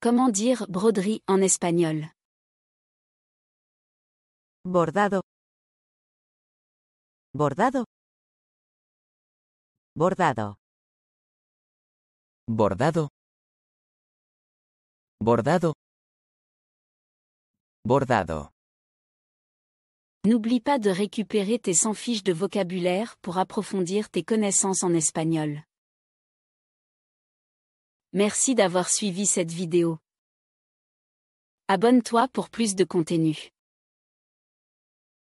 Comment dire broderie en espagnol Bordado. Bordado. Bordado. Bordado. Bordado. Bordado. N'oublie pas de récupérer tes 100 fiches de vocabulaire pour approfondir tes connaissances en espagnol. Merci d'avoir suivi cette vidéo. Abonne-toi pour plus de contenu.